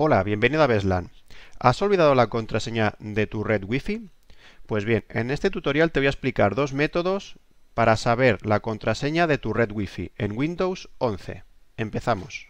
Hola, bienvenido a Beslan. ¿Has olvidado la contraseña de tu red Wi-Fi? Pues bien, en este tutorial te voy a explicar dos métodos para saber la contraseña de tu red Wi-Fi en Windows 11. Empezamos.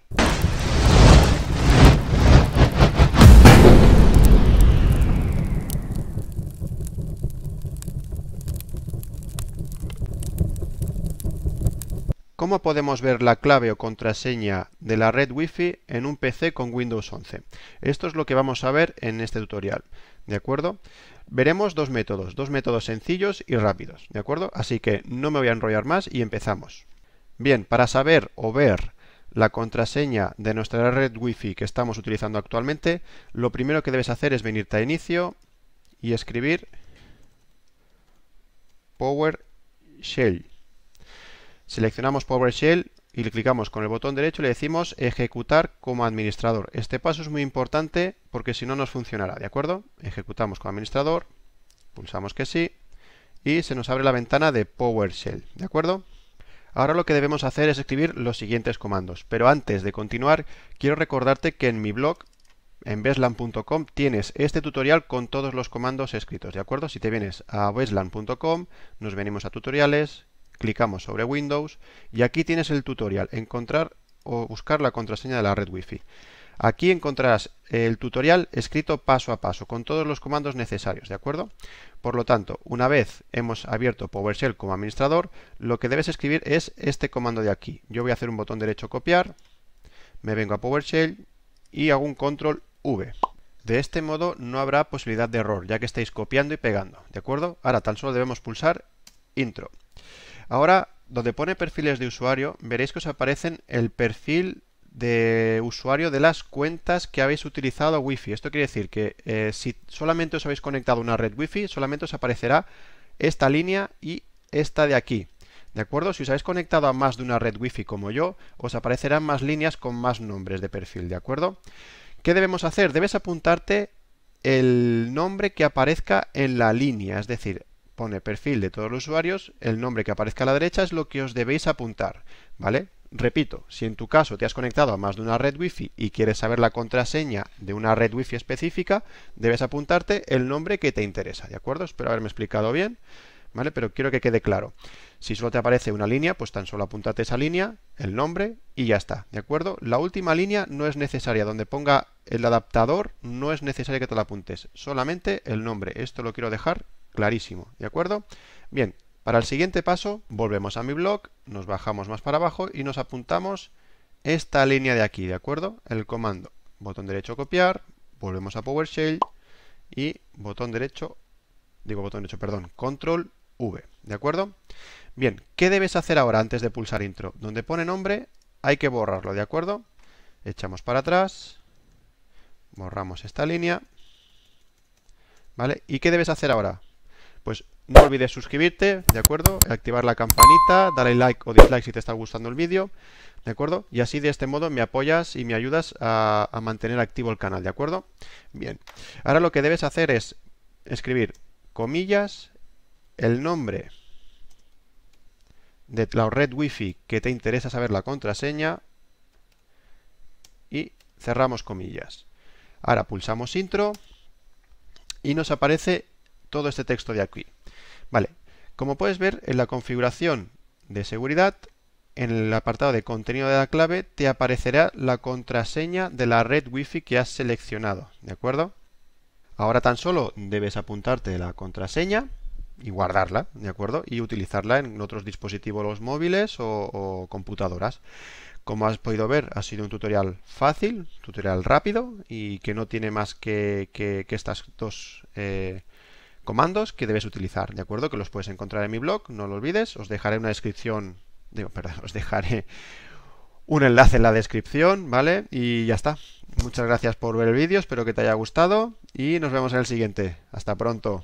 ¿Cómo podemos ver la clave o contraseña de la red Wi-Fi en un PC con Windows 11? Esto es lo que vamos a ver en este tutorial, ¿de acuerdo? Veremos dos métodos, dos métodos sencillos y rápidos, ¿de acuerdo? Así que no me voy a enrollar más y empezamos. Bien, para saber o ver la contraseña de nuestra red Wi-Fi que estamos utilizando actualmente, lo primero que debes hacer es venirte a inicio y escribir PowerShell. Seleccionamos PowerShell y le clicamos con el botón derecho y le decimos ejecutar como administrador. Este paso es muy importante porque si no nos funcionará, ¿de acuerdo? Ejecutamos como administrador, pulsamos que sí y se nos abre la ventana de PowerShell, ¿de acuerdo? Ahora lo que debemos hacer es escribir los siguientes comandos, pero antes de continuar quiero recordarte que en mi blog en beslan.com tienes este tutorial con todos los comandos escritos, ¿de acuerdo? Si te vienes a beslan.com, nos venimos a tutoriales Clicamos sobre Windows y aquí tienes el tutorial, encontrar o buscar la contraseña de la red Wi-Fi. Aquí encontrarás el tutorial escrito paso a paso con todos los comandos necesarios, ¿de acuerdo? Por lo tanto, una vez hemos abierto PowerShell como administrador, lo que debes escribir es este comando de aquí. Yo voy a hacer un botón derecho copiar, me vengo a PowerShell y hago un control V. De este modo no habrá posibilidad de error, ya que estáis copiando y pegando, ¿de acuerdo? Ahora tan solo debemos pulsar intro. Ahora, donde pone perfiles de usuario, veréis que os aparecen el perfil de usuario de las cuentas que habéis utilizado Wi-Fi. Esto quiere decir que eh, si solamente os habéis conectado a una red Wi-Fi, solamente os aparecerá esta línea y esta de aquí. ¿De acuerdo? Si os habéis conectado a más de una red Wi-Fi como yo, os aparecerán más líneas con más nombres de perfil. ¿De acuerdo? ¿Qué debemos hacer? Debes apuntarte el nombre que aparezca en la línea, es decir, pone perfil de todos los usuarios, el nombre que aparezca a la derecha es lo que os debéis apuntar, ¿vale? Repito, si en tu caso te has conectado a más de una red wifi y quieres saber la contraseña de una red wifi específica, debes apuntarte el nombre que te interesa, ¿de acuerdo? Espero haberme explicado bien, ¿vale? Pero quiero que quede claro. Si solo te aparece una línea, pues tan solo apúntate esa línea, el nombre y ya está, ¿de acuerdo? La última línea no es necesaria, donde ponga el adaptador no es necesario que te la apuntes, solamente el nombre. Esto lo quiero dejar clarísimo, ¿de acuerdo? Bien, para el siguiente paso volvemos a mi blog, nos bajamos más para abajo y nos apuntamos esta línea de aquí, ¿de acuerdo? El comando, botón derecho copiar, volvemos a PowerShell y botón derecho, digo botón derecho, perdón, control V, ¿de acuerdo? Bien, ¿qué debes hacer ahora antes de pulsar intro? Donde pone nombre hay que borrarlo, ¿de acuerdo? Echamos para atrás, borramos esta línea, ¿vale? ¿Y qué debes hacer ahora? pues no olvides suscribirte, ¿de acuerdo? Activar la campanita, darle like o dislike si te está gustando el vídeo, ¿de acuerdo? Y así de este modo me apoyas y me ayudas a, mantener activo el canal, ¿de acuerdo? Bien, ahora lo que debes hacer es escribir comillas, el nombre de la red wifi que te interesa saber la contraseña y cerramos comillas. Ahora pulsamos intro y nos aparece todo este texto de aquí. Vale, como puedes ver, en la configuración de seguridad, en el apartado de contenido de la clave, te aparecerá la contraseña de la red Wi-Fi que has seleccionado, ¿de acuerdo? Ahora tan solo debes apuntarte la contraseña y guardarla, ¿de acuerdo? Y utilizarla en otros dispositivos móviles o, computadoras. Como has podido ver, ha sido un tutorial fácil, tutorial rápido y que no tiene más que, estas dos... Eh, comandos que debes utilizar, ¿de acuerdo? Que los puedes encontrar en mi blog, no lo olvides, os dejaré una descripción, digo, perdón, os dejaré un enlace en la descripción, ¿vale? Y ya está. Muchas gracias por ver el vídeo, espero que te haya gustado y nos vemos en el siguiente. Hasta pronto.